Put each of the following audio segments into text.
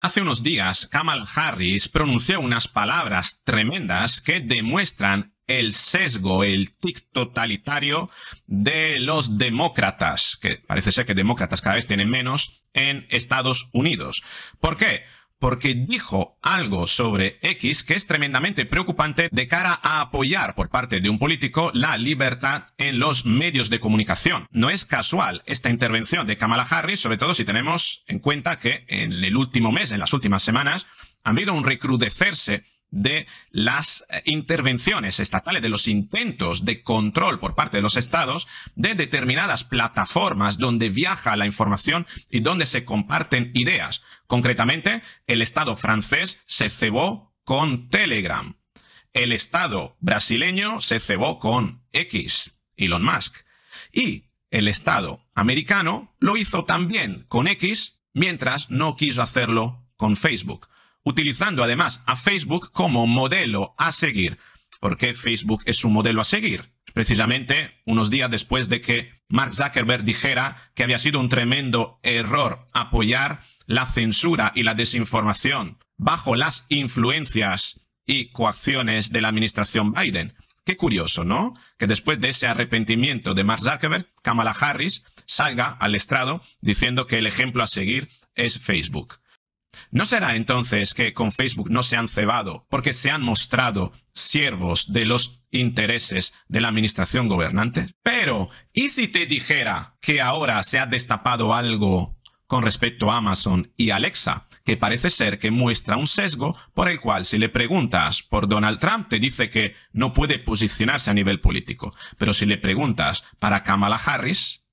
Hace unos días, Kamal Harris pronunció unas palabras tremendas que demuestran el sesgo, el tic totalitario de los demócratas, que parece ser que demócratas cada vez tienen menos en Estados Unidos. ¿Por qué? porque dijo algo sobre X que es tremendamente preocupante de cara a apoyar por parte de un político la libertad en los medios de comunicación. No es casual esta intervención de Kamala Harris, sobre todo si tenemos en cuenta que en el último mes, en las últimas semanas, han habido un recrudecerse de las eh, intervenciones estatales, de los intentos de control por parte de los estados de determinadas plataformas donde viaja la información y donde se comparten ideas. Concretamente, el estado francés se cebó con Telegram. El estado brasileño se cebó con X, Elon Musk. Y el estado americano lo hizo también con X, mientras no quiso hacerlo con Facebook utilizando además a Facebook como modelo a seguir. ¿Por qué Facebook es un modelo a seguir? Precisamente unos días después de que Mark Zuckerberg dijera que había sido un tremendo error apoyar la censura y la desinformación bajo las influencias y coacciones de la administración Biden. Qué curioso, ¿no? Que después de ese arrepentimiento de Mark Zuckerberg, Kamala Harris salga al estrado diciendo que el ejemplo a seguir es Facebook. ¿No será entonces que con Facebook no se han cebado porque se han mostrado siervos de los intereses de la administración gobernante? Pero, ¿y si te dijera que ahora se ha destapado algo con respecto a Amazon y Alexa? que parece ser que muestra un sesgo por el cual si le preguntas por Donald Trump te dice que no puede posicionarse a nivel político, pero si le preguntas para Kamala Harris,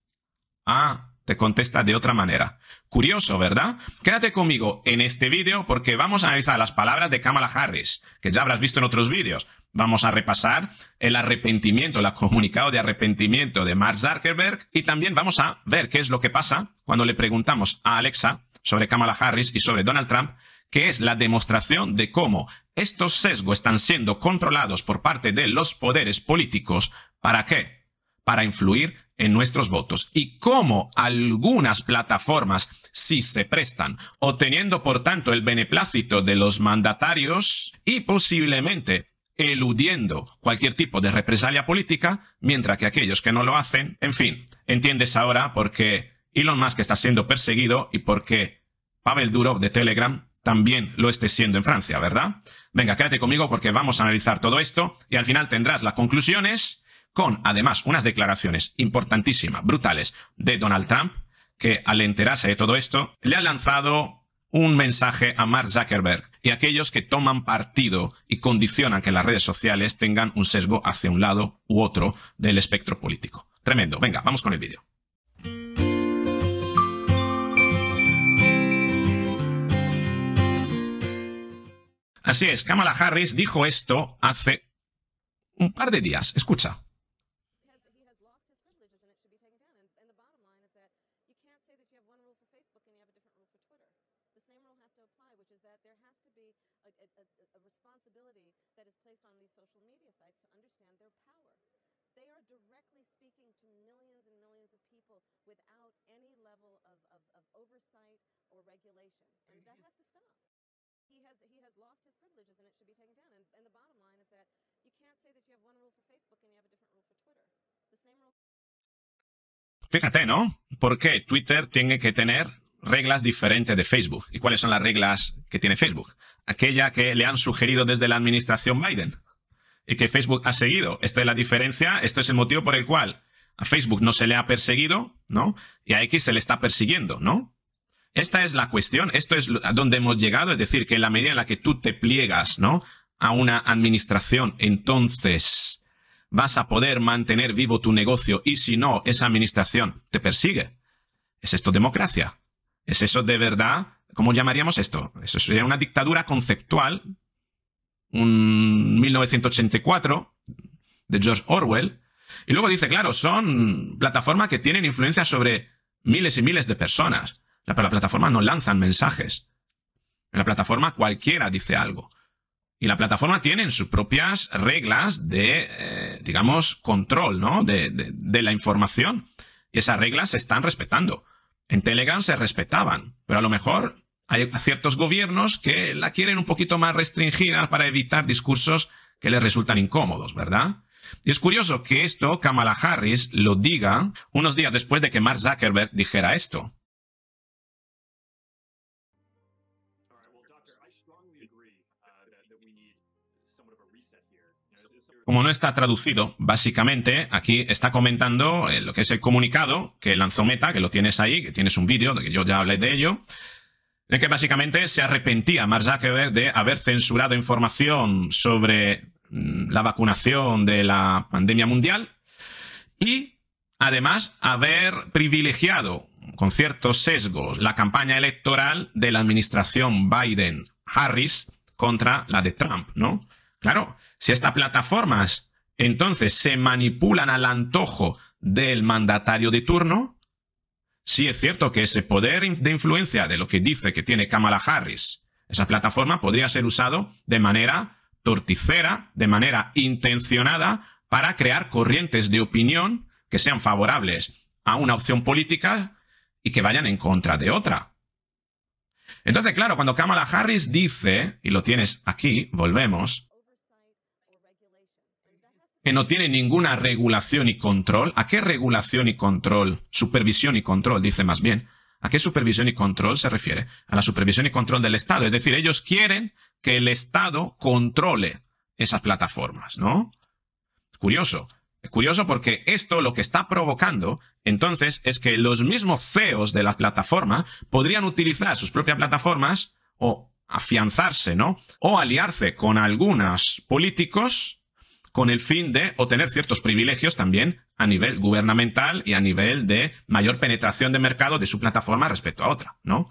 ah, te contesta de otra manera. Curioso, ¿verdad? Quédate conmigo en este vídeo porque vamos a analizar las palabras de Kamala Harris, que ya habrás visto en otros vídeos. Vamos a repasar el arrepentimiento, el comunicado de arrepentimiento de Mark Zuckerberg y también vamos a ver qué es lo que pasa cuando le preguntamos a Alexa sobre Kamala Harris y sobre Donald Trump, que es la demostración de cómo estos sesgos están siendo controlados por parte de los poderes políticos. ¿Para qué? para influir en nuestros votos y cómo algunas plataformas, si se prestan, obteniendo por tanto el beneplácito de los mandatarios y posiblemente eludiendo cualquier tipo de represalia política, mientras que aquellos que no lo hacen, en fin, entiendes ahora por qué Elon Musk está siendo perseguido y por qué Pavel Durov de Telegram también lo esté siendo en Francia, ¿verdad? Venga, quédate conmigo porque vamos a analizar todo esto y al final tendrás las conclusiones con además unas declaraciones importantísimas, brutales, de Donald Trump, que al enterarse de todo esto, le ha lanzado un mensaje a Mark Zuckerberg y a aquellos que toman partido y condicionan que las redes sociales tengan un sesgo hacia un lado u otro del espectro político. Tremendo. Venga, vamos con el vídeo. Así es, Kamala Harris dijo esto hace un par de días. Escucha. responsibility that is placed on these social media sites to understand their power. They are directly speaking to millions and millions of people without any level of, of, of oversight or regulation. And that has to stop he has he has lost his privileges and it should be taken down. And, and, the bottom line is that you can't say that you have one rule for Facebook and you have a different rule for Twitter. The same rule. Fíjate, ¿no? ¿Por qué Twitter tiene que tener reglas diferentes de Facebook. ¿Y cuáles son las reglas que tiene Facebook? Aquella que le han sugerido desde la administración Biden y que Facebook ha seguido. Esta es la diferencia, esto es el motivo por el cual a Facebook no se le ha perseguido, ¿no? Y a X se le está persiguiendo, ¿no? Esta es la cuestión, esto es a donde hemos llegado, es decir, que en la medida en la que tú te pliegas, ¿no? A una administración, entonces vas a poder mantener vivo tu negocio y si no, esa administración te persigue. ¿Es esto democracia? ¿Es eso de verdad? ¿Cómo llamaríamos esto? Eso sería una dictadura conceptual, un 1984 de George Orwell. Y luego dice, claro, son plataformas que tienen influencia sobre miles y miles de personas. la plataforma no lanzan mensajes. En la plataforma cualquiera dice algo. Y la plataforma tiene sus propias reglas de, eh, digamos, control, ¿no? De, de la información. Y esas reglas se están respetando. En Telegram se respetaban, pero a lo mejor hay ciertos gobiernos que la quieren un poquito más restringida ah, para evitar discursos que les resultan incómodos, ¿verdad? Y es curioso que esto Kamala Harris lo diga unos días después de que Mark Zuckerberg dijera esto. Como no está traducido, básicamente aquí está comentando eh, lo que es el comunicado que lanzó Meta, que lo tienes ahí, que tienes un vídeo, de que yo ya hablé de ello, de que básicamente se arrepentía Mark Zuckerberg de haber censurado información sobre mm, la vacunación de la pandemia mundial y además haber privilegiado con ciertos sesgos la campaña electoral de la administración Biden-Harris contra la de Trump, ¿no? Claro, si estas plataformas entonces se manipulan al antojo del mandatario de turno, sí es cierto que ese poder de influencia de lo que dice que tiene Kamala Harris, esa plataforma podría ser usado de manera torticera, de manera intencionada, para crear corrientes de opinión que sean favorables a una opción política y que vayan en contra de otra. Entonces, claro, cuando Kamala Harris dice, y lo tienes aquí, volvemos, que no tiene ninguna regulación y control. ¿A qué regulación y control? Supervisión y control, dice más bien. ¿A qué supervisión y control se refiere? A la supervisión y control del Estado. Es decir, ellos quieren que el Estado controle esas plataformas, ¿no? Curioso. Curioso porque esto lo que está provocando entonces es que los mismos CEOs de la plataforma podrían utilizar sus propias plataformas o afianzarse, ¿no? O aliarse con algunos políticos con el fin de obtener ciertos privilegios también a nivel gubernamental y a nivel de mayor penetración de mercado de su plataforma respecto a otra, ¿no?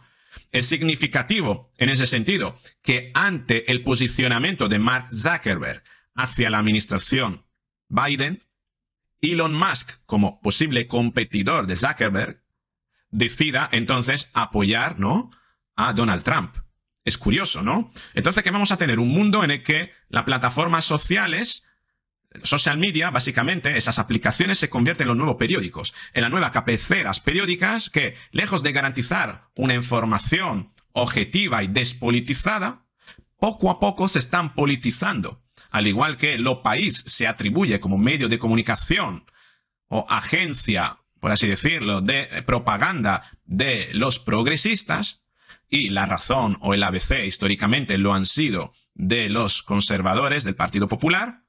Es significativo en ese sentido que ante el posicionamiento de Mark Zuckerberg hacia la administración Biden, Elon Musk como posible competidor de Zuckerberg decida entonces apoyar ¿no? a Donald Trump. Es curioso, ¿no? Entonces que vamos a tener un mundo en el que las plataformas sociales social media, básicamente, esas aplicaciones se convierten en los nuevos periódicos, en las nuevas cabeceras periódicas que, lejos de garantizar una información objetiva y despolitizada, poco a poco se están politizando. Al igual que lo país se atribuye como medio de comunicación o agencia, por así decirlo, de propaganda de los progresistas, y la razón o el ABC históricamente lo han sido de los conservadores del Partido Popular,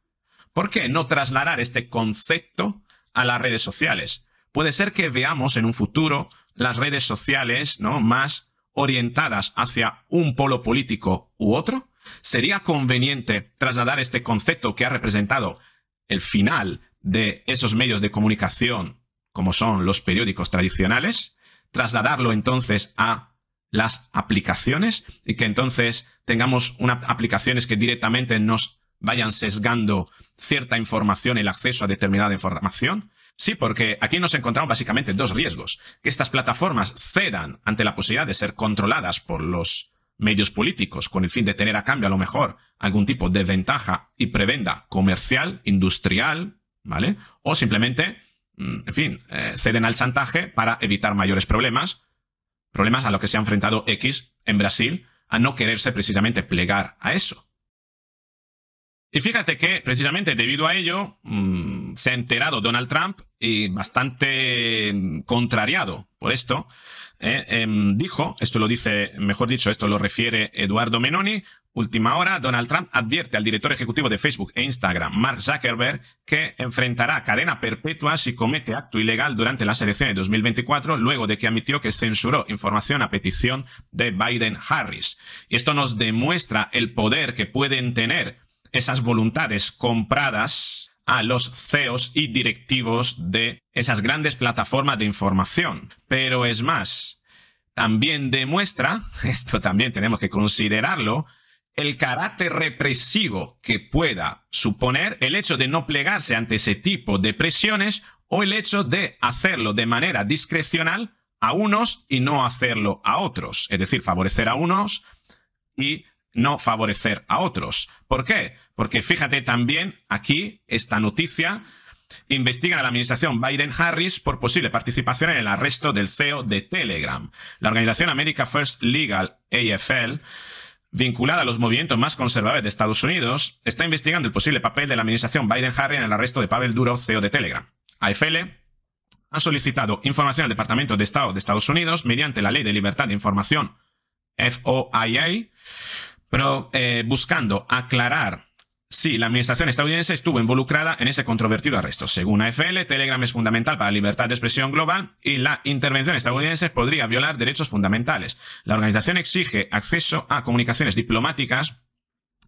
¿Por qué no trasladar este concepto a las redes sociales? Puede ser que veamos en un futuro las redes sociales ¿no? más orientadas hacia un polo político u otro. Sería conveniente trasladar este concepto que ha representado el final de esos medios de comunicación, como son los periódicos tradicionales, trasladarlo entonces a las aplicaciones y que entonces tengamos unas aplicaciones que directamente nos vayan sesgando cierta información, el acceso a determinada información? Sí, porque aquí nos encontramos básicamente dos riesgos. Que estas plataformas cedan ante la posibilidad de ser controladas por los medios políticos con el fin de tener a cambio a lo mejor algún tipo de ventaja y prebenda comercial, industrial, ¿vale? O simplemente, mm, en fin, eh, ceden al chantaje para evitar mayores problemas, problemas a los que se ha enfrentado X en Brasil, a no quererse precisamente plegar a eso. Y fíjate que precisamente debido a ello mm, se ha enterado Donald Trump y bastante mm, contrariado por esto, ¿eh? em, dijo, esto lo dice, mejor dicho, esto lo refiere Eduardo Menoni, última hora, Donald Trump advierte al director ejecutivo de Facebook e Instagram, Mark Zuckerberg, que enfrentará cadena perpetua si comete acto ilegal durante las elecciones de 2024, luego de que admitió que censuró información a petición de Biden-Harris. Y esto nos demuestra el poder que pueden tener esas voluntades compradas a los CEOs y directivos de esas grandes plataformas de información. Pero es más, también demuestra, esto también tenemos que considerarlo, el carácter represivo que pueda suponer el hecho de no plegarse ante ese tipo de presiones o el hecho de hacerlo de manera discrecional a unos y no hacerlo a otros, es decir, favorecer a unos y no favorecer a otros. ¿Por qué? Porque fíjate también aquí esta noticia. Investigan a la administración Biden-Harris por posible participación en el arresto del CEO de Telegram. La organización America First Legal, AFL, vinculada a los movimientos más conservadores de Estados Unidos, está investigando el posible papel de la administración Biden-Harris en el arresto de Pavel Durov, CEO de Telegram. AFL ha solicitado información al Departamento de Estado de Estados Unidos mediante la Ley de Libertad de Información, FOIA, pero eh, buscando aclarar si la administración estadounidense estuvo involucrada en ese controvertido arresto. Según AFL, Telegram es fundamental para la libertad de expresión global y la intervención estadounidense podría violar derechos fundamentales. La organización exige acceso a comunicaciones diplomáticas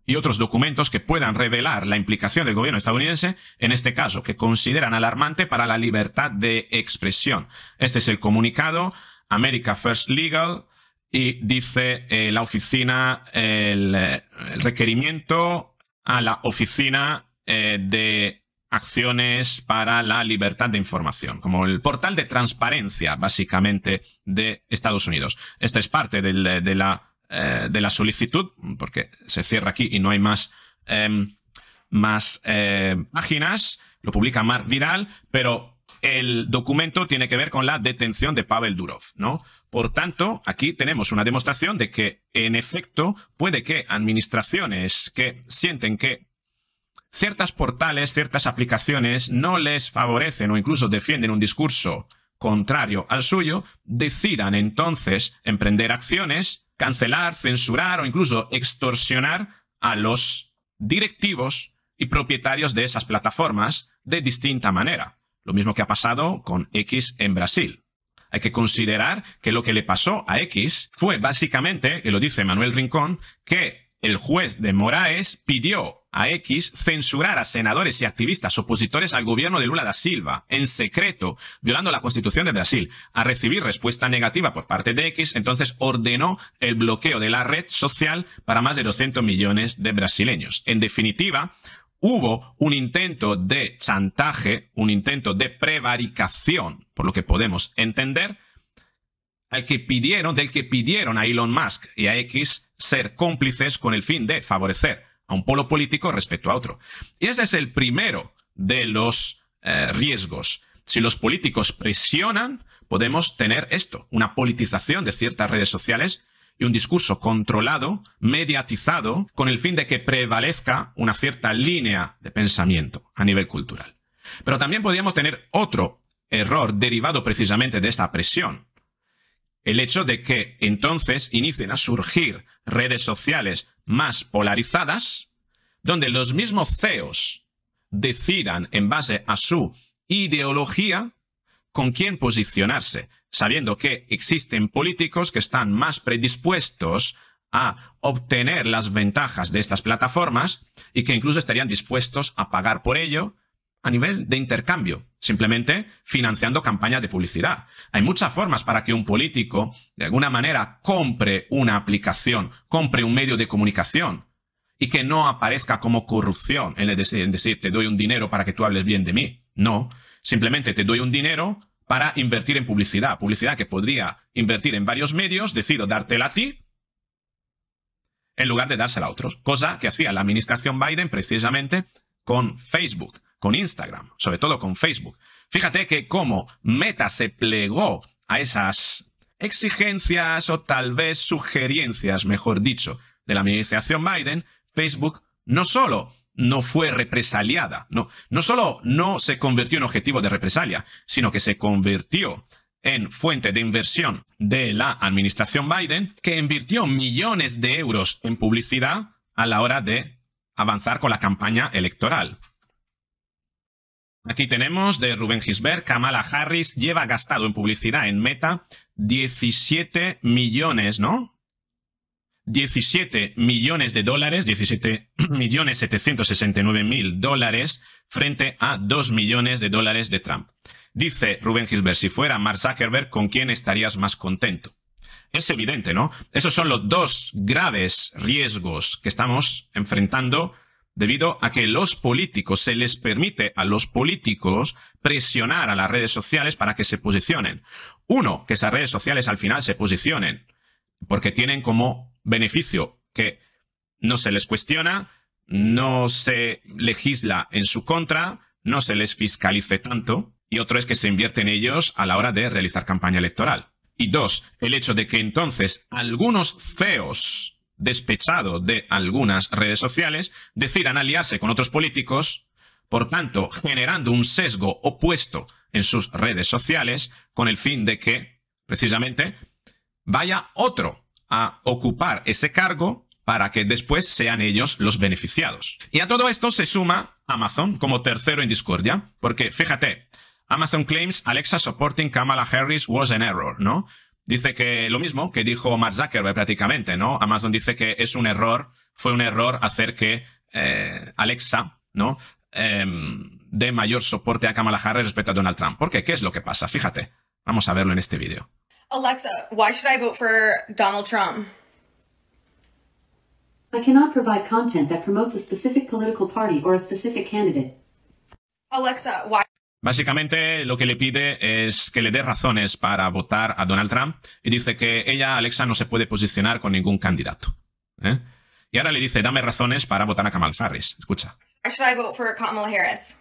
y otros documentos que puedan revelar la implicación del gobierno estadounidense en este caso, que consideran alarmante para la libertad de expresión. Este es el comunicado America First Legal y dice eh, la oficina, el, requerimiento a la oficina eh, de acciones para la libertad de información, como el portal de transparencia básicamente de Estados Unidos. Esta es parte de, la, eh, de, la, solicitud, porque se cierra aquí y no hay más, em, más páginas. Lo publica Mark Viral, pero el documento tiene que ver con la detención de Pavel Durov, Por tanto, aquí tenemos una demostración de que, en efecto, puede que administraciones que sienten que ciertas portales, ciertas aplicaciones no les favorecen o incluso defienden un discurso contrario al suyo, decidan entonces emprender acciones, cancelar, censurar o incluso extorsionar a los directivos y propietarios de esas plataformas de distinta manera. Lo mismo que ha pasado con X en Brasil. Hay que considerar que lo que le pasó a X fue básicamente, y lo dice Manuel Rincón, que el juez de Moraes pidió a X censurar a senadores y activistas opositores al gobierno de Lula da Silva, en secreto, violando la constitución de Brasil. A recibir respuesta negativa por parte de X, entonces ordenó el bloqueo de la red social para más de 200 millones de brasileños. En definitiva, hubo un intento de chantaje, un intento de prevaricación, por lo que podemos entender, al que pidieron, del que pidieron a Elon Musk y a X ser cómplices con el fin de favorecer a un polo político respecto a otro. Y ese es el primero de los eh, riesgos. Si los políticos presionan, podemos tener esto, una politización de ciertas redes sociales y un discurso controlado, mediatizado, con el fin de que prevalezca una cierta línea de pensamiento a nivel cultural. Pero también podríamos tener otro error derivado precisamente de esta presión. El hecho de que entonces inicien a surgir redes sociales más polarizadas, donde los mismos CEOs decidan en base a su ideología con quién posicionarse, sabiendo que existen políticos que están más predispuestos a obtener las ventajas de estas plataformas y que incluso estarían dispuestos a pagar por ello a nivel de intercambio, simplemente financiando campañas de publicidad. Hay muchas formas para que un político, de alguna manera, compre una aplicación, compre un medio de comunicación y que no aparezca como corrupción en decir, te doy un dinero para que tú hables bien de mí. No, simplemente te doy un dinero para invertir en publicidad. Publicidad que podría invertir en varios medios, decido dártela a ti en lugar de dársela a otros. Cosa que hacía la administración Biden precisamente con Facebook, con Instagram, sobre todo con Facebook. Fíjate que como Meta se plegó a esas exigencias o tal vez sugerencias, mejor dicho, de la administración Biden, Facebook no solo no fue represaliada. No, no solo no se convirtió en objetivo de represalia, sino que se convirtió en fuente de inversión de la administración Biden, que invirtió millones de euros en publicidad a la hora de avanzar con la campaña electoral. Aquí tenemos de Rubén Gisbert, Kamala Harris lleva gastado en publicidad en Meta 17 millones, ¿no? 17 millones de dólares, 17 millones 769 mil dólares, frente a 2 millones de dólares de Trump. Dice Rubén Gisbert, si fuera Mark Zuckerberg, ¿con quién estarías más contento? Es evidente, ¿no? Esos son los dos graves riesgos que estamos enfrentando debido a que los políticos, se les permite a los políticos presionar a las redes sociales para que se posicionen. Uno, que esas redes sociales al final se posicionen, porque tienen como beneficio que no se les cuestiona, no se legisla en su contra, no se les fiscalice tanto, y otro es que se invierte en ellos a la hora de realizar campaña electoral. Y dos, el hecho de que entonces algunos CEOs despechados de algunas redes sociales decidan aliarse con otros políticos, por tanto, generando un sesgo opuesto en sus redes sociales con el fin de que, precisamente, vaya otro a ocupar ese cargo para que después sean ellos los beneficiados. Y a todo esto se suma Amazon como tercero en discordia, porque fíjate, Amazon claims Alexa supporting Kamala Harris was an error, ¿no? Dice que lo mismo que dijo Mark Zuckerberg prácticamente, ¿no? Amazon dice que es un error, fue un error hacer que eh, Alexa, ¿no? de em, dé mayor soporte a Kamala Harris respecto a Donald Trump. ¿Por qué? ¿Qué es lo que pasa? Fíjate. Vamos a verlo en este vídeo. Alexa, why should I vote for Donald Trump? I cannot provide content that promotes a specific political party or a specific candidate. Alexa, why Básicamente lo que le pide es que le dé razones para votar a Donald Trump y dice que ella, Alexa, no se puede posicionar con ningún candidato. ¿eh? Y ahora le dice, dame razones para votar a Kamala Harris. Escucha. Why should I vote for Kamala Harris?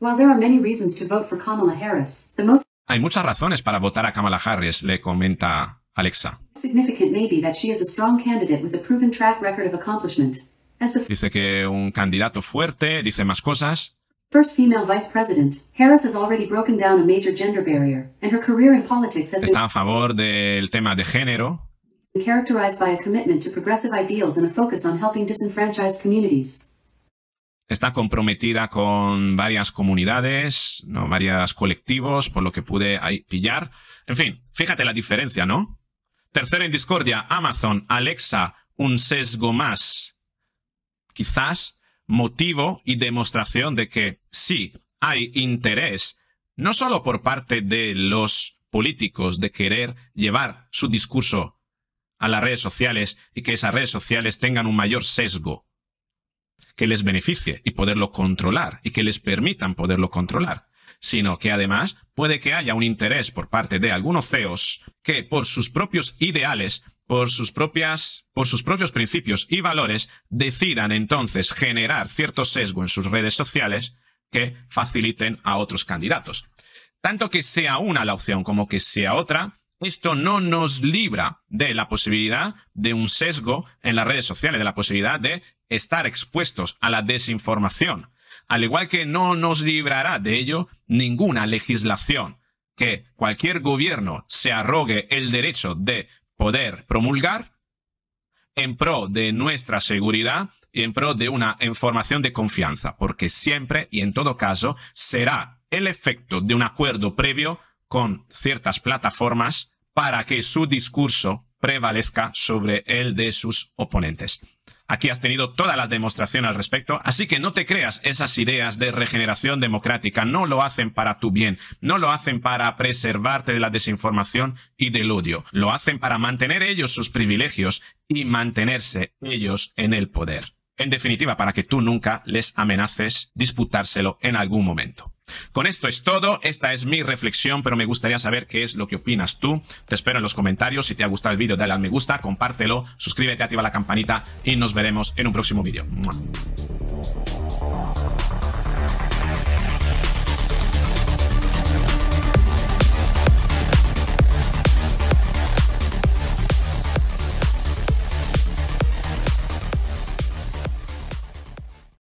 While there are many reasons to vote for Kamala Harris, the most Hay muchas razones para votar a Kamala Harris, le comenta Alexa. Significant may be that she is a strong candidate with a proven track record of accomplishment. As the dice que un candidato fuerte, dice más cosas. First female vice president, Harris has already broken down a major gender barrier, and her career in politics has Está a favor del tema de género. Characterized by a commitment to progressive ideals and a focus on helping disenfranchised communities. Está comprometida con varias comunidades, ¿no? varios colectivos, por lo que pude ahí pillar. En fin, fíjate la diferencia, ¿no? Tercera en discordia, Amazon, Alexa, un sesgo más. Quizás motivo y demostración de que sí hay interés, no solo por parte de los políticos de querer llevar su discurso a las redes sociales y que esas redes sociales tengan un mayor sesgo que les beneficie y poderlo controlar y que les permitan poderlo controlar, sino que además puede que haya un interés por parte de algunos CEOs que por sus propios ideales, por sus propias, por sus propios principios y valores decidan entonces generar cierto sesgo en sus redes sociales que faciliten a otros candidatos. Tanto que sea una la opción como que sea otra, esto no nos libra de la posibilidad de un sesgo en las redes sociales, de la posibilidad de estar expuestos a la desinformación, al igual que no nos librará de ello ninguna legislación que cualquier gobierno se arrogue el derecho de poder promulgar en pro de nuestra seguridad y en pro de una información de confianza, porque siempre y en todo caso será el efecto de un acuerdo previo con ciertas plataformas para que su discurso prevalezca sobre el de sus oponentes. Aquí has tenido toda la demostración al respecto, así que no te creas esas ideas de regeneración democrática. No lo hacen para tu bien, no lo hacen para preservarte de la desinformación y del odio. Lo hacen para mantener ellos sus privilegios y mantenerse ellos en el poder. En definitiva, para que tú nunca les amenaces disputárselo en algún momento. Con esto es todo, esta es mi reflexión, pero me gustaría saber qué es lo que opinas tú. Te espero en los comentarios, si te ha gustado el vídeo dale al me gusta, compártelo, suscríbete, activa la campanita y nos veremos en un próximo vídeo.